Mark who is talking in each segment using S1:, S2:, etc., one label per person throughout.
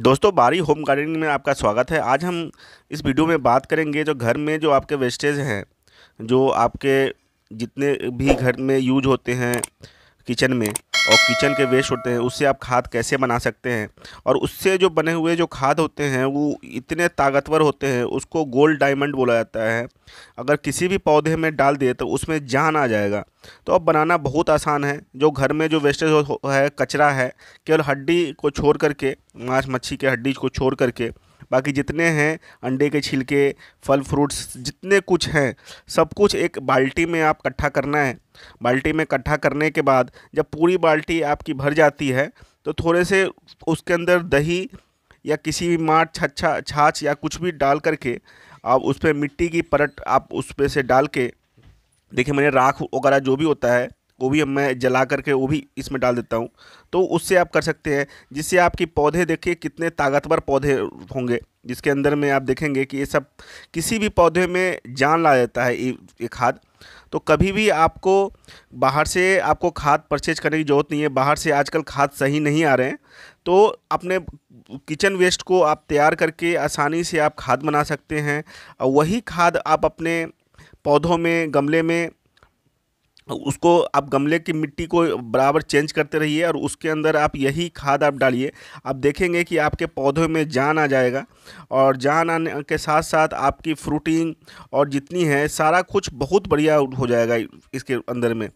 S1: दोस्तों बारी home gardening में आपका स्वागत है आज हम इस वीडियो में बात करेंगे जो घर में जो आपके वेस्टेज हैं जो आपके जितने भी घर में यूज होते हैं किचन में और किचन के वेस्ट होते हैं उससे आप खाद कैसे बना सकते हैं और उससे जो बने हुए जो खाद होते हैं वो इतने ताकतवर होते हैं उसको गोल्ड डायमंड बोला जाता है अगर किसी भी पौधे में डाल दिए तो उसमें जान आ जाएगा तो अब बनाना बहुत आसान है जो घर में जो वेस्टेज है कचरा है केवल हड्डी को छोड़ करके मांस मच्छी के हड्डी को छोड़ करके बाकी जितने हैं अंडे के छिलके फल फ्रूट्स जितने कुछ हैं सब कुछ एक बाल्टी में आप इकट्ठा करना है बाल्टी में इकट्ठा करने के बाद जब पूरी बाल्टी आपकी भर जाती है तो थोड़े से उसके अंदर दही या किसी भी माट छच्छा छाछ या कुछ भी डाल करके आप उस पर मिट्टी की परट आप उस पर से डाल के देखिए मैंने राख वगैरह जो भी होता है वो भी मैं जला करके वो भी इसमें डाल देता हूँ तो उससे आप कर सकते हैं जिससे आपकी पौधे देखिए कितने ताकतवर पौधे होंगे जिसके अंदर में आप देखेंगे कि ये सब किसी भी पौधे में जान ला देता है ये खाद तो कभी भी आपको बाहर से आपको खाद परचेज करने की ज़रूरत नहीं है बाहर से आजकल खाद सही नहीं आ रहे हैं तो अपने किचन वेस्ट को आप तैयार करके आसानी से आप खाद बना सकते हैं और वही खाद आप अपने पौधों में गमले में उसको आप गमले की मिट्टी को बराबर चेंज करते रहिए और उसके अंदर आप यही खाद आप डालिए आप देखेंगे कि आपके पौधों में जान आ जाएगा और जान आने के साथ साथ आपकी फ्रूटिंग और जितनी है सारा कुछ बहुत बढ़िया हो जाएगा इसके अंदर में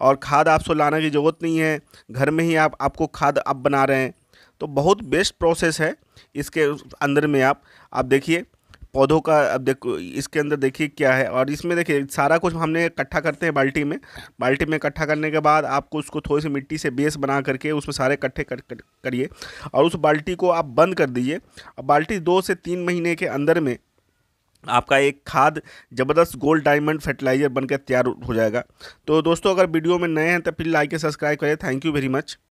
S1: और खाद आपसे लाने की ज़रूरत नहीं है घर में ही आप आपको खाद आप बना रहे हैं तो बहुत बेस्ट प्रोसेस है इसके अंदर में आप आप देखिए पौधों का अब देखो इसके अंदर देखिए क्या है और इसमें देखिए सारा कुछ हमने इकट्ठा करते हैं बाल्टी में बाल्टी में इकट्ठा करने के बाद आपको उसको थोड़ी सी मिट्टी से बेस बना करके उसमें सारे इकट्ठे कर, करिए और उस बाल्टी को आप बंद कर दीजिए और बाल्टी दो से तीन महीने के अंदर में आपका एक खाद ज़बरदस्त गोल्ड डायमंड फर्टिलाइजर बनकर तैयार हो जाएगा तो दोस्तों अगर वीडियो में नए हैं तो प्लीज़ लाइक के सब्सक्राइब करें थैंक यू वेरी मच